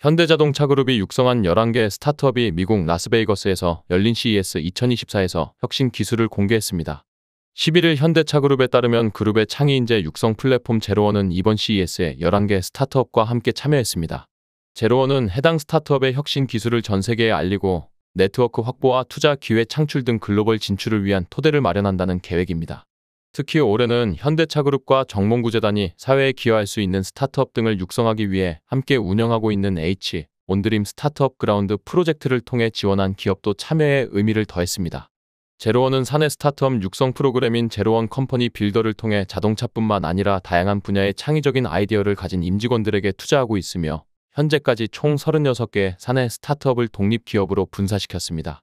현대자동차그룹이 육성한 11개 스타트업이 미국 라스베이거스에서 열린 CES 2024에서 혁신 기술을 공개했습니다. 11일 현대차그룹에 따르면 그룹의 창의인재 육성 플랫폼 제로원은 이번 CES에 11개 스타트업과 함께 참여했습니다. 제로원은 해당 스타트업의 혁신 기술을 전 세계에 알리고 네트워크 확보와 투자 기회 창출 등 글로벌 진출을 위한 토대를 마련한다는 계획입니다. 특히 올해는 현대차그룹과 정몽구재단이 사회에 기여할 수 있는 스타트업 등을 육성하기 위해 함께 운영하고 있는 H 온드림 스타트업 그라운드 프로젝트를 통해 지원한 기업도 참여의 의미를 더했습니다. 제로원은 사내 스타트업 육성 프로그램인 제로원 컴퍼니 빌더를 통해 자동차뿐만 아니라 다양한 분야의 창의적인 아이디어를 가진 임직원들에게 투자하고 있으며 현재까지 총 36개의 사내 스타트업을 독립기업으로 분사시켰습니다.